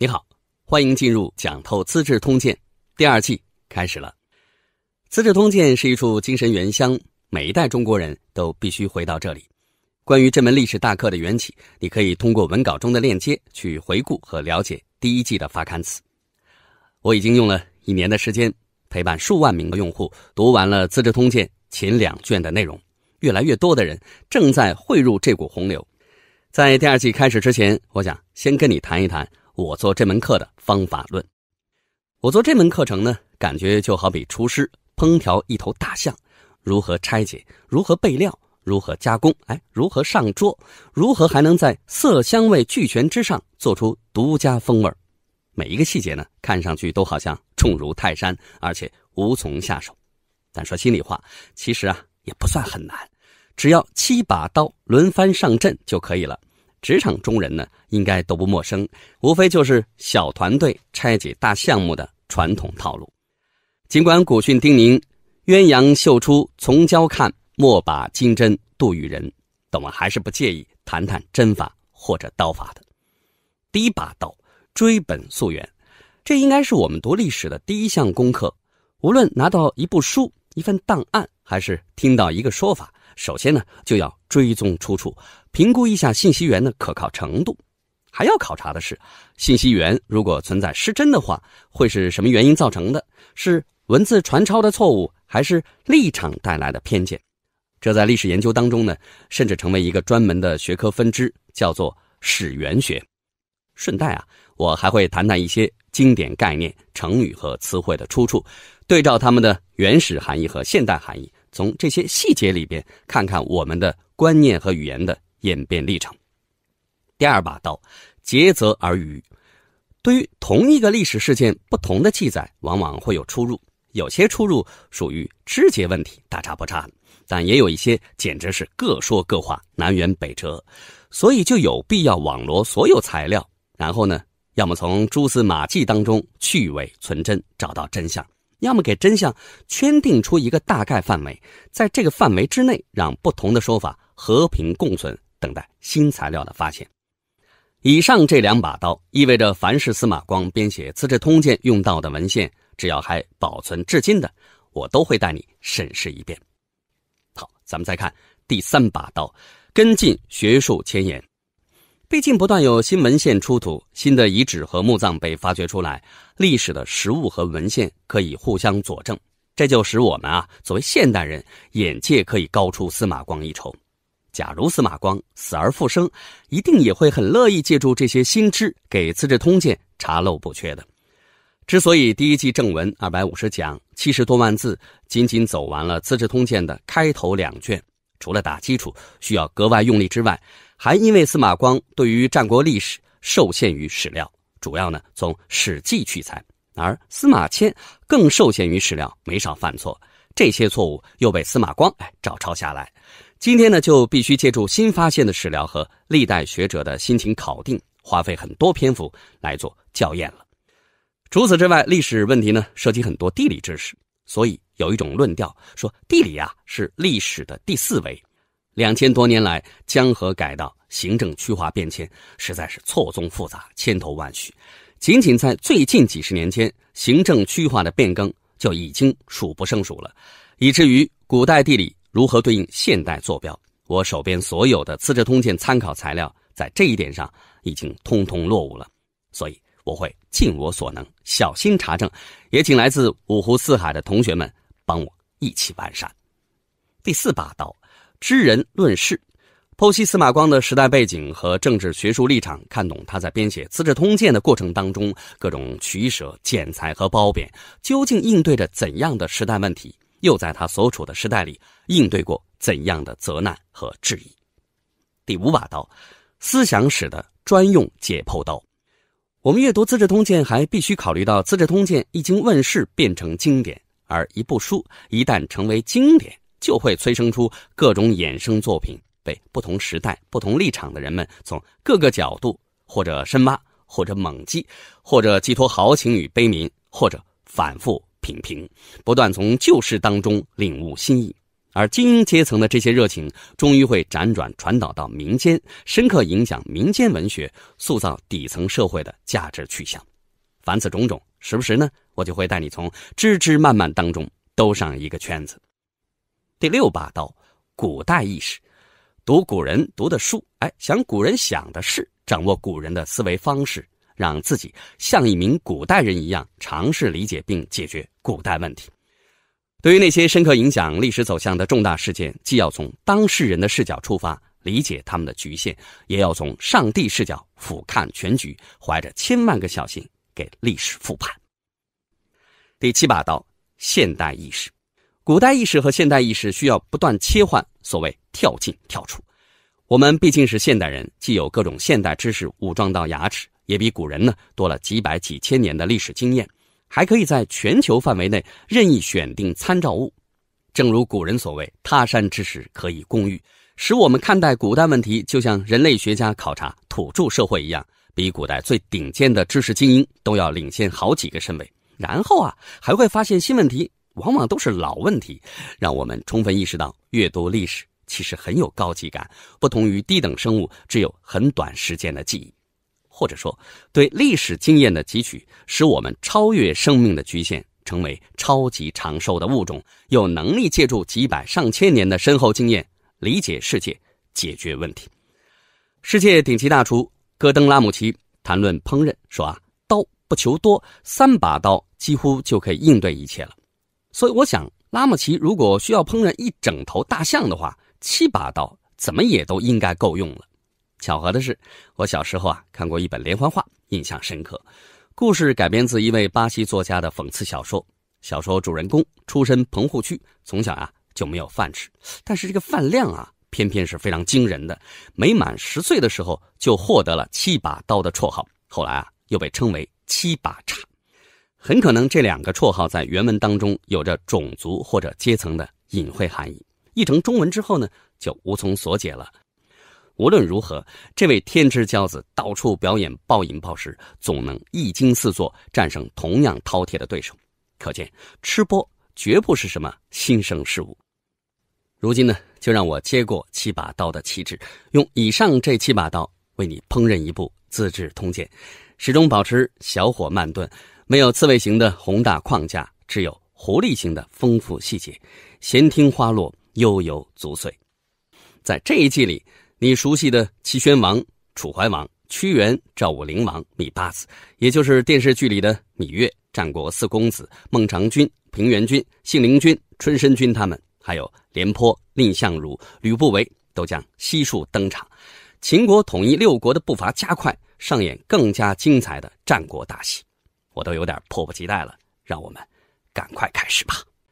你好，欢迎进入《讲透资治通鉴》第二季开始了。《资治通鉴》是一处精神原乡，每一代中国人都必须回到这里。关于这门历史大课的缘起，你可以通过文稿中的链接去回顾和了解第一季的发刊词。我已经用了一年的时间陪伴数万名的用户读完了《资治通鉴》前两卷的内容，越来越多的人正在汇入这股洪流。在第二季开始之前，我想先跟你谈一谈。我做这门课的方法论，我做这门课程呢，感觉就好比厨师烹调一头大象，如何拆解，如何备料，如何加工，哎，如何上桌，如何还能在色香味俱全之上做出独家风味每一个细节呢，看上去都好像重如泰山，而且无从下手。但说心里话，其实啊也不算很难，只要七把刀轮番上阵就可以了。职场中人呢，应该都不陌生，无非就是小团队拆解大项目的传统套路。尽管古训叮咛“鸳鸯绣出从交看，莫把金针度与人”，但我还是不介意谈谈针法或者刀法的。第一把刀，追本溯源，这应该是我们读历史的第一项功课。无论拿到一部书、一份档案，还是听到一个说法。首先呢，就要追踪出处，评估一下信息源的可靠程度。还要考察的是，信息源如果存在失真的话，会是什么原因造成的？是文字传抄的错误，还是立场带来的偏见？这在历史研究当中呢，甚至成为一个专门的学科分支，叫做史源学。顺带啊，我还会谈谈一些经典概念、成语和词汇的出处，对照他们的原始含义和现代含义。从这些细节里边，看看我们的观念和语言的演变历程。第二把刀，竭泽而渔。对于同一个历史事件，不同的记载往往会有出入，有些出入属于枝节问题，大差不差；但也有一些简直是各说各话，南辕北辙。所以就有必要网罗所有材料，然后呢，要么从蛛丝马迹当中去伪存真，找到真相。要么给真相圈定出一个大概范围，在这个范围之内，让不同的说法和平共存，等待新材料的发现。以上这两把刀，意味着凡是司马光编写《资治通鉴》用到的文献，只要还保存至今的，我都会带你审视一遍。好，咱们再看第三把刀，跟进学术前沿。毕竟不断有新文献出土，新的遗址和墓葬被发掘出来，历史的实物和文献可以互相佐证，这就使我们啊作为现代人眼界可以高出司马光一筹。假如司马光死而复生，一定也会很乐意借助这些新知给《资治通鉴》查漏补缺的。之所以第一季正文二百五十讲七十多万字，仅仅走完了《资治通鉴》的开头两卷，除了打基础需要格外用力之外。还因为司马光对于战国历史受限于史料，主要呢从《史记》取材，而司马迁更受限于史料，没少犯错，这些错误又被司马光哎照抄下来。今天呢就必须借助新发现的史料和历代学者的心情考定，花费很多篇幅来做校验了。除此之外，历史问题呢涉及很多地理知识，所以有一种论调说地理啊是历史的第四维。两千多年来，江河改道、行政区划变迁，实在是错综复杂、千头万绪。仅仅在最近几十年间，行政区划的变更就已经数不胜数了，以至于古代地理如何对应现代坐标，我手边所有的《资治通鉴》参考材料，在这一点上已经通通落伍了。所以，我会尽我所能小心查证，也请来自五湖四海的同学们帮我一起完善。第四把刀。知人论事，剖析司马光的时代背景和政治学术立场，看懂他在编写《资治通鉴》的过程当中各种取舍、剪裁和褒贬，究竟应对着怎样的时代问题，又在他所处的时代里应对过怎样的责难和质疑。第五把刀，思想史的专用解剖刀。我们阅读《资治通鉴》，还必须考虑到《资治通鉴》一经问世变成经典，而一部书一旦成为经典。就会催生出各种衍生作品，被不同时代、不同立场的人们从各个角度，或者深挖，或者猛击，或者寄托豪情与悲悯，或者反复品评，不断从旧事当中领悟新意。而精英阶层的这些热情，终于会辗转传导到民间，深刻影响民间文学，塑造底层社会的价值取向。凡此种种，时不时呢，我就会带你从枝枝蔓蔓当中兜上一个圈子。第六把刀，古代意识，读古人读的书，哎，想古人想的事，掌握古人的思维方式，让自己像一名古代人一样，尝试理解并解决古代问题。对于那些深刻影响历史走向的重大事件，既要从当事人的视角出发理解他们的局限，也要从上帝视角俯瞰全局，怀着千万个小心给历史复盘。第七把刀，现代意识。古代意识和现代意识需要不断切换，所谓跳进跳出。我们毕竟是现代人，既有各种现代知识武装到牙齿，也比古人呢多了几百几千年的历史经验，还可以在全球范围内任意选定参照物。正如古人所谓“他山之石，可以攻玉”，使我们看待古代问题，就像人类学家考察土著社会一样，比古代最顶尖的知识精英都要领先好几个身位。然后啊，还会发现新问题。往往都是老问题，让我们充分意识到阅读历史其实很有高级感，不同于低等生物只有很短时间的记忆，或者说对历史经验的汲取，使我们超越生命的局限，成为超级长寿的物种，有能力借助几百上千年的深厚经验理解世界、解决问题。世界顶级大厨戈登·拉姆齐谈论烹饪说：“啊，刀不求多，三把刀几乎就可以应对一切了。”所以我想，拉莫奇如果需要烹饪一整头大象的话，七把刀怎么也都应该够用了。巧合的是，我小时候啊看过一本连环画，印象深刻。故事改编自一位巴西作家的讽刺小说。小说主人公出身棚户区，从小啊就没有饭吃，但是这个饭量啊偏偏是非常惊人的。没满十岁的时候就获得了“七把刀”的绰号，后来啊又被称为“七把叉”。很可能这两个绰号在原文当中有着种族或者阶层的隐晦含义，译成中文之后呢，就无从所解了。无论如何，这位天之骄子到处表演暴饮暴食，总能一惊四座，战胜同样饕餮的对手。可见，吃播绝不是什么新生事物。如今呢，就让我接过七把刀的旗帜，用以上这七把刀为你烹饪一部《资治通鉴》，始终保持小火慢炖。没有刺猬型的宏大框架，只有狐狸型的丰富细节。闲听花落，悠悠足碎。在这一季里，你熟悉的齐宣王、楚怀王、屈原、赵武灵王、芈八子，也就是电视剧里的芈月、战国四公子、孟尝君、平原君、信陵君、春申君，他们还有廉颇、蔺相如、吕不韦，都将悉数登场。秦国统一六国的步伐加快，上演更加精彩的战国大戏。我都有点迫不及待了，让我们赶快开始吧。